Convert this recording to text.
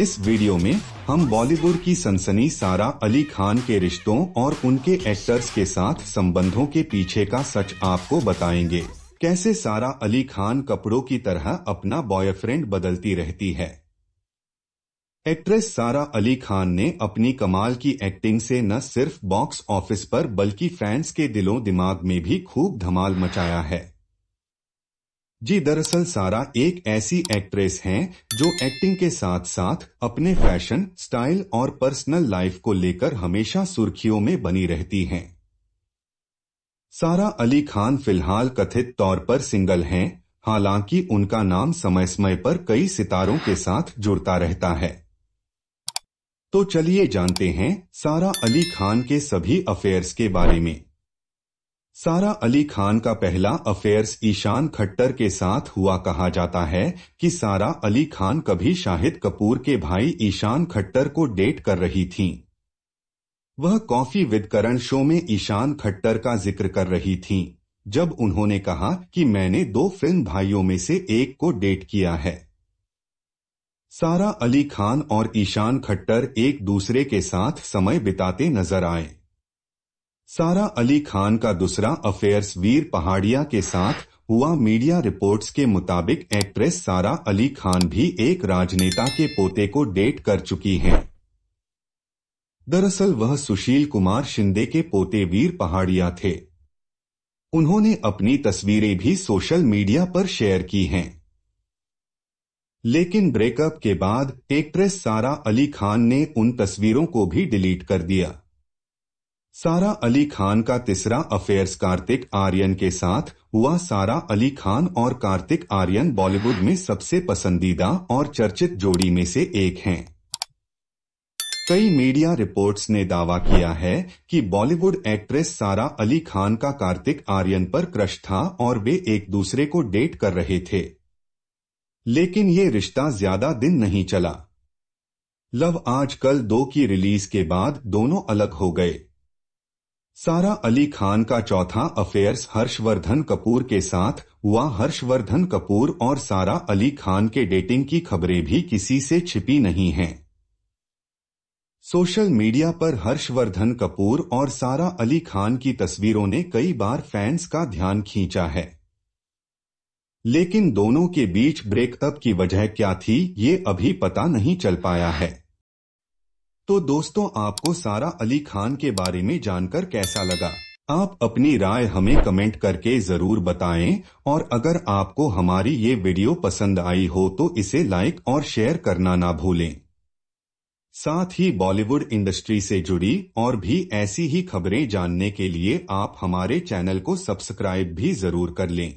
इस वीडियो में हम बॉलीवुड की सनसनी सारा अली खान के रिश्तों और उनके एक्टर्स के साथ संबंधों के पीछे का सच आपको बताएंगे कैसे सारा अली खान कपड़ों की तरह अपना बॉयफ्रेंड बदलती रहती है एक्ट्रेस सारा अली खान ने अपनी कमाल की एक्टिंग से न सिर्फ बॉक्स ऑफिस पर बल्कि फैंस के दिलों दिमाग में भी खूब धमाल मचाया है जी दरअसल सारा एक ऐसी एक्ट्रेस हैं जो एक्टिंग के साथ साथ अपने फैशन स्टाइल और पर्सनल लाइफ को लेकर हमेशा सुर्खियों में बनी रहती हैं सारा अली खान फिलहाल कथित तौर पर सिंगल हैं हालांकि उनका नाम समय समय पर कई सितारों के साथ जुड़ता रहता है तो चलिए जानते हैं सारा अली खान के सभी अफेयर्स के बारे में सारा अली खान का पहला अफेयर्स ईशान खट्टर के साथ हुआ कहा जाता है कि सारा अली खान कभी शाहिद कपूर के भाई ईशान खट्टर को डेट कर रही थी वह कॉफी विद करण शो में ईशान खट्टर का जिक्र कर रही थी जब उन्होंने कहा कि मैंने दो फिल्म भाइयों में से एक को डेट किया है सारा अली खान और ईशान खट्टर एक दूसरे के साथ समय बिताते नजर आए सारा अली खान का दूसरा अफेयर्स वीर पहाड़िया के साथ हुआ मीडिया रिपोर्ट्स के मुताबिक एक्ट्रेस सारा अली खान भी एक राजनेता के पोते को डेट कर चुकी हैं। दरअसल वह सुशील कुमार शिंदे के पोते वीर पहाड़िया थे उन्होंने अपनी तस्वीरें भी सोशल मीडिया पर शेयर की हैं लेकिन ब्रेकअप के बाद एक्ट्रेस सारा अली खान ने उन तस्वीरों को भी डिलीट कर दिया सारा अली खान का तीसरा अफेयर्स कार्तिक आर्यन के साथ हुआ सारा अली खान और कार्तिक आर्यन बॉलीवुड में सबसे पसंदीदा और चर्चित जोड़ी में से एक हैं कई मीडिया रिपोर्ट्स ने दावा किया है कि बॉलीवुड एक्ट्रेस सारा अली खान का कार्तिक आर्यन पर क्रश था और वे एक दूसरे को डेट कर रहे थे लेकिन ये रिश्ता ज्यादा दिन नहीं चला लव आजकल दो की रिलीज के बाद दोनों अलग हो गए सारा अली खान का चौथा अफेयर्स हर्षवर्धन कपूर के साथ हुआ हर्षवर्धन कपूर और सारा अली खान के डेटिंग की खबरें भी किसी से छिपी नहीं हैं सोशल मीडिया पर हर्षवर्धन कपूर और सारा अली खान की तस्वीरों ने कई बार फैंस का ध्यान खींचा है लेकिन दोनों के बीच ब्रेकअप की वजह क्या थी ये अभी पता नहीं चल पाया है तो दोस्तों आपको सारा अली खान के बारे में जानकर कैसा लगा आप अपनी राय हमें कमेंट करके जरूर बताएं और अगर आपको हमारी ये वीडियो पसंद आई हो तो इसे लाइक और शेयर करना ना भूलें साथ ही बॉलीवुड इंडस्ट्री से जुड़ी और भी ऐसी ही खबरें जानने के लिए आप हमारे चैनल को सब्सक्राइब भी जरूर कर लें